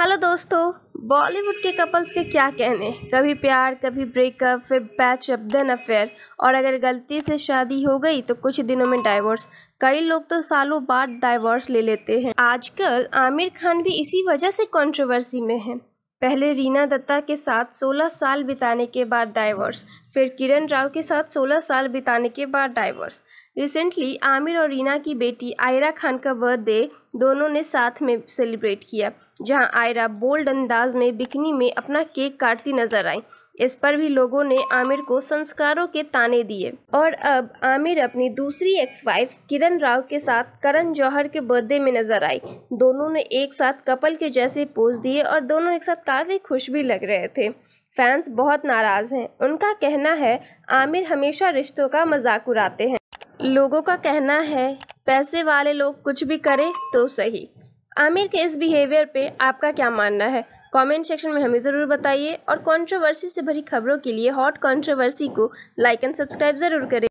hello दोस्तों बॉलीवुड के couples के क्या कहने कभी प्यार कभी ब्रेकअप फिर पैचअप देन अफेयर और अगर गलती से शादी हो गई तो कुछ दिनों में डाइवोर्स कई लोग तो सालों बाद डाइवोर्स ले लेते हैं आजकल आमिर खान भी इसी वजह से कंट्रोवर्सी में हैं पहले रीना दत्ता के साथ 16 साल बिताने के बाद डाइवोर्स फिर किरण राव के साथ 16 साल बिताने के बाद डाइवोर्स रिसेंटली आमिर और रीना की बेटी आयरा खान का बर्थडे दोनों ने साथ में सेलिब्रेट किया जहां आयरा बोल्ड अंदाज में बिकनी में अपना केक काटती नजर आई इस पर भी लोगों ने आमिर को संस्कारों के ताने दिए और अब आमिर अपनी दूसरी एक्स वाइफ किरण राव के साथ करण जौहर के बर्थडे में नजर आई दोनों ने एक साथ कपल के जैसे पोज दिए और दोनों एक साथ काफ़ी खुश भी लग रहे थे फैंस बहुत नाराज़ हैं उनका कहना है आमिर हमेशा रिश्तों का मजाक उड़ाते हैं लोगों का कहना है पैसे वाले लोग कुछ भी करें तो सही आमिर के इस बिहेवियर पे आपका क्या मानना है कमेंट सेक्शन में हमें ज़रूर बताइए और कंट्रोवर्सी से भरी खबरों के लिए हॉट कंट्रोवर्सी को लाइक एंड सब्सक्राइब ज़रूर करें